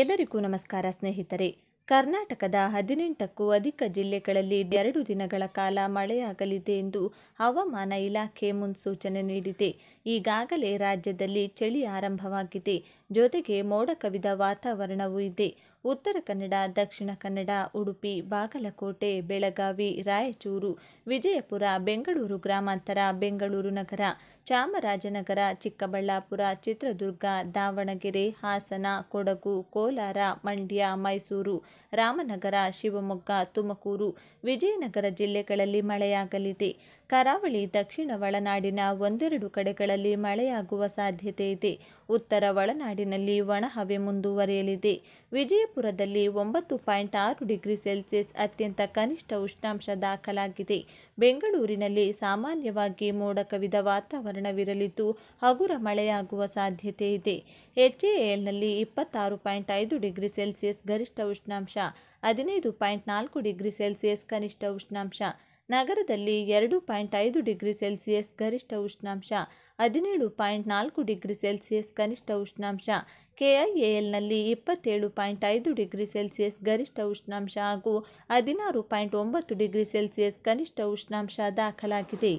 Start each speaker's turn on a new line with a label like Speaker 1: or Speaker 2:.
Speaker 1: ಎಲ್ಲರಿಗೂ ನಮಸ್ಕಾರ ಸ್ನೇಹಿತರೆ ಕರ್ನಾಟಕದ ಹದಿನೆಂಟಕ್ಕೂ ಅಧಿಕ ಜಿಲ್ಲೆಗಳಲ್ಲಿ ಎರಡು ದಿನಗಳ ಕಾಲ ಮಳೆಯಾಗಲಿದೆ ಎಂದು ಹವಾಮಾನ ಇಲಾಖೆ ಮುನ್ಸೂಚನೆ ನೀಡಿದೆ ಈಗಾಗಲೇ ರಾಜ್ಯದಲ್ಲಿ ಚಳಿ ಆರಂಭವಾಗಿದೆ ಜೊತೆಗೆ ಮೋಡ ಕವಿದ ವಾತಾವರಣವೂ ಇದೆ ಉತ್ತರ ಕನ್ನಡ ದಕ್ಷಿಣ ಕನ್ನಡ ಉಡುಪಿ ಬಾಗಲಕೋಟೆ ಬೆಳಗಾವಿ ರಾಯಚೂರು ವಿಜಯಪುರ ಬೆಂಗಳೂರು ಗ್ರಾಮಾಂತರ ಬೆಂಗಳೂರು ನಗರ ಚಾಮರಾಜನಗರ ಚಿಕ್ಕಬಳ್ಳಾಪುರ ಚಿತ್ರದುರ್ಗ ದಾವಣಗೆರೆ ಹಾಸನ ಕೊಡಗು ಕೋಲಾರ ಮಂಡ್ಯ ಮೈಸೂರು ರಾಮನಗರ ಶಿವಮೊಗ್ಗ ತುಮಕೂರು ವಿಜಯನಗರ ಜಿಲ್ಲೆಗಳಲ್ಲಿ ಮಳೆಯಾಗಲಿದೆ ಕರಾವಳಿ ದಕ್ಷಿಣ ಒಳನಾಡಿನ ಒಂದೆರಡು ಕಡೆಗಳಲ್ಲಿ ಮಳೆಯಾಗುವ ಸಾಧ್ಯತೆ ಇದೆ ಉತ್ತರ ಒಳನಾಡಿನಲ್ಲಿ ಒಣಹವೆ ಮುಂದುವರೆಯಲಿದೆ ವಿಜಯ ವಿಜಯಪುರದಲ್ಲಿ ಒಂಬತ್ತು ಪಾಯಿಂಟ್ ಆರು ಡಿಗ್ರಿ ಸೆಲ್ಸಿಯಸ್ ಅತ್ಯಂತ ಕನಿಷ್ಠ ಉಷ್ಣಾಂಶ ದಾಖಲಾಗಿದೆ ಬೆಂಗಳೂರಿನಲ್ಲಿ ಸಾಮಾನ್ಯವಾಗಿ ಮೋಡ ಕವಿದ ವಾತಾವರಣವಿರಲಿದ್ದು ಹಗುರ ಮಳೆಯಾಗುವ ಸಾಧ್ಯತೆ ಇದೆ ಎಚ್ಎಎಲ್ನಲ್ಲಿ ಇಪ್ಪತ್ತಾರು ಪಾಯಿಂಟ್ ಐದು ಡಿಗ್ರಿ ಸೆಲ್ಸಿಯಸ್ ಗರಿಷ್ಠ ಉಷ್ಣಾಂಶ ಹದಿನೈದು ಪಾಯಿಂಟ್ ನಾಲ್ಕು ಡಿಗ್ರಿ ಸೆಲ್ಸಿಯಸ್ ಕನಿಷ್ಠ ಉಷ್ಣಾಂಶ ನಗರದಲ್ಲಿ ಎರಡು ಪಾಯಿಂಟ್ ಐದು ಡಿಗ್ರಿ ಸೆಲ್ಸಿಯಸ್ ಗರಿಷ್ಠ ಉಷ್ಣಾಂಶ ಹದಿನೇಳು ಪಾಯಿಂಟ್ ನಾಲ್ಕು ಡಿಗ್ರಿ ಸೆಲ್ಸಿಯಸ್ ಕನಿಷ್ಠ ಉಷ್ಣಾಂಶ ಕೆಐಎಎಲ್ನಲ್ಲಿ ಇಪ್ಪತ್ತೇಳು ಪಾಯಿಂಟ್ ಐದು ಡಿಗ್ರಿ ಸೆಲ್ಸಿಯಸ್ ಗರಿಷ್ಠ ಉಷ್ಣಾಂಶ ಹಾಗೂ ಹದಿನಾರು ಪಾಯಿಂಟ್ ಒಂಬತ್ತು ಡಿಗ್ರಿ ಸೆಲ್ಸಿಯಸ್ ಕನಿಷ್ಠ ಉಷ್ಣಾಂಶ ದಾಖಲಾಗಿದೆ